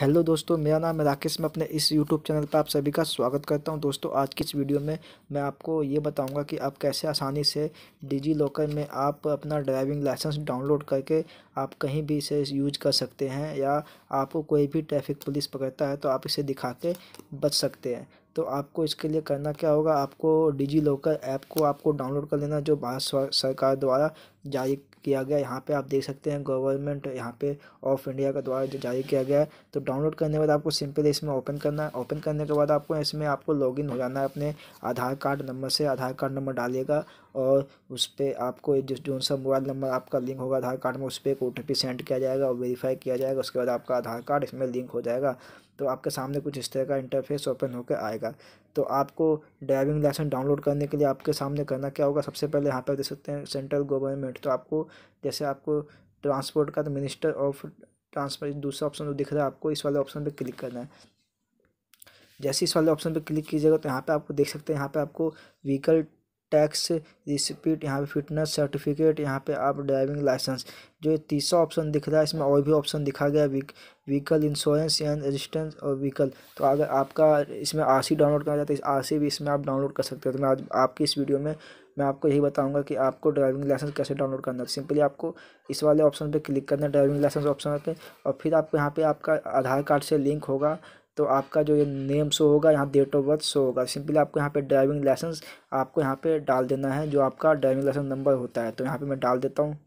hello दोस्तों मेरा नाम है राकेश मैं अपने इस यूट्यूब चैनल पर आप सभी का स्वागत करता हूं दोस्तों आज की इस वीडियो में मैं आपको ये बताऊंगा कि आप कैसे आसानी से डिजी लॉकर में आप अपना ड्राइविंग लाइसेंस डाउनलोड करके आप कहीं भी इसे यूज कर सकते हैं या आपको कोई भी ट्रैफिक पुलिस पकड़ता है तो आप इसे दिखा के बच सकते हैं तो आपको इसके लिए करना क्या होगा आपको डिजी लॉकर ऐप को आपको डाउनलोड कर लेना जो भारत सरकार द्वारा जारी किया गया यहाँ पे आप देख सकते हैं गवर्नमेंट यहाँ पे ऑफ इंडिया का द्वारा जो जारी किया गया है तो डाउनलोड करने के बाद आपको सिंपल इसमें ओपन करना है ओपन करने के बाद आपको इसमें आपको लॉगिन हो जाना है अपने आधार कार्ड नंबर से आधार कार्ड नंबर डालिएगा और उस पर आपको जो जो सा मोबाइल नंबर आपका लिंक होगा आधार कार्ड में उस पर एक ओ सेंड किया जाएगा और वेरीफाई किया जाएगा उसके बाद आपका आधार कार्ड इसमें लिंक हो जाएगा तो आपके सामने कुछ इस तरह का इंटरफेस ओपन होकर आएगा तो आपको ड्राइविंग लाइसेंस डाउनलोड करने के लिए आपके सामने करना क्या होगा सबसे पहले यहाँ पर देख सकते हैं सेंट्रल गवर्नमेंट तो आपको जैसे आपको ट्रांसपोर्ट का तो मिनिस्टर ऑफ ट्रांसपोर्ट दूसरा ऑप्शन जो दिख रहा है आपको इस वाले ऑप्शन पर क्लिक करना है जैसे इस वाले ऑप्शन पर क्लिक कीजिएगा तो यहाँ पर आपको देख सकते हैं यहाँ पर आपको व्हीकल टैक्स रिसिप्ट यहाँ पे फिटनेस सर्टिफिकेट यहाँ पे आप ड्राइविंग लाइसेंस जो तीसरा ऑप्शन दिख रहा है इसमें और भी ऑप्शन दिखा गया है व्हीकल इंश्योरेंस एंड रजिस्टेंस और व्हीकल तो अगर आपका इसमें आर सी डाउनलोड करना चाहते हैं आर सी भी इसमें आप डाउनलोड कर सकते हो तो मैं आज आपकी इस वीडियो में मैं आपको यही बताऊंगा कि आपको ड्राइविंग लाइसेंस कैसे डाउनलोड करना है तो सिंपली आपको इस वाले ऑप्शन पे क्लिक करना है ड्राइविंग लाइसेंस ऑप्शन पे और फिर आपको यहाँ पे आपका आधार कार्ड से लिंक होगा तो आपका जो ये नेम शो होगा यहाँ डेट ऑफ बर्थ शो होगा सिंपली आपको यहाँ पे ड्राइविंग लाइसेंस आपको यहाँ पे डाल देना है जो आपका ड्राइविंग लाइसेंस नंबर होता है तो यहाँ पे मैं डाल देता हूँ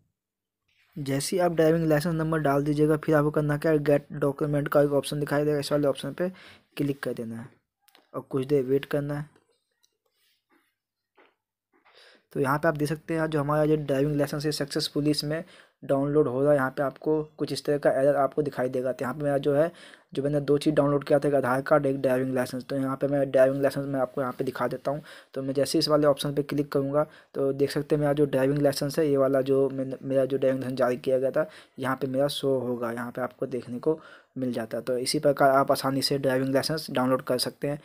जैसे ही आप ड्राइविंग लाइसेंस नंबर डाल दीजिएगा फिर आपको करना क्या गेट डॉक्यूमेंट का एक ऑप्शन दिखाई देगा इस वाले ऑप्शन पर क्लिक कर देना है और कुछ देर वेट करना है तो यहाँ पर आप देख सकते हैं जो हमारा जो ड्राइविंग लाइसेंस है सक्सेसफुली इसमें डाउनलोड हो रहा है यहाँ पे आपको कुछ इस तरह का एरर आपको दिखाई देगा तो यहाँ पे मेरा जो है जो मैंने दो चीज़ डाउनलोड किया था एक आधार कार्ड एक ड्राइविंग लाइसेंस तो यहाँ पे मैं ड्राइविंग लाइसेंस मैं आपको यहाँ पे दिखा देता हूँ तो मैं जैसे इस वाले ऑप्शन पे क्लिक करूँगा तो देख सकते हैं मेरा जो ड्राइविंग लाइसेंस है ये वाला जो मेरा जो ड्राइविंग लाइसेंस जारी किया गया था यहाँ पर मेरा शो होगा यहाँ पर आपको देखने को मिल जाता है तो इसी प्रकार आप आसानी से ड्राइविंग लाइसेंस डाउनलोड कर सकते हैं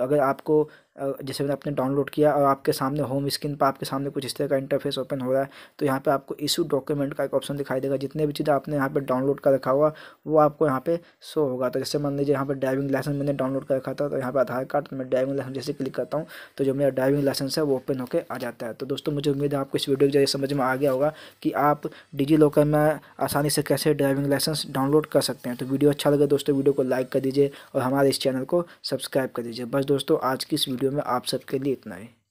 अगर आपको जैसे मैंने आपने डाउनलोड किया और आपके सामने होम स्क्रीन पर आपके सामने कुछ इस तरह का इंटरफेस ओपन हो रहा है तो यहाँ पे आपको इशू डॉक्यूमेंट का एक ऑप्शन दिखाई देगा जितने भी चीज़ आपने यहाँ पे डाउनलोड कर रखा हुआ वो आपको यहाँ पे शो होगा तो जैसे मान लीजिए यहाँ पर ड्राइविंग लाइसेंस मैंने डाउनलोड कर रखा था तो यहाँ पर आधार कार्ड तो मैं ड्राइविंग लाइसेंस जैसे क्लिक करता हूँ तो जो मेरा ड्राइविंग लाइसेंस है वो ओपन होकर आ जाता है तो दोस्तों मुझे उम्मीद है आपको इस वीडियो के जरिए समझ में आ गया होगा कि आप डिजी लॉकर में आसानी से कैसे ड्राइविंग लाइसेंस डाउनलोड कर सकते हैं तो वीडियो अच्छा लगे दोस्तों वीडियो को लाइक कर दीजिए और हमारे इस चैनल को सब्सक्राइब कर दीजिए बस दोस्तों आज की इस वीडियो में आप सबके लिए इतना ही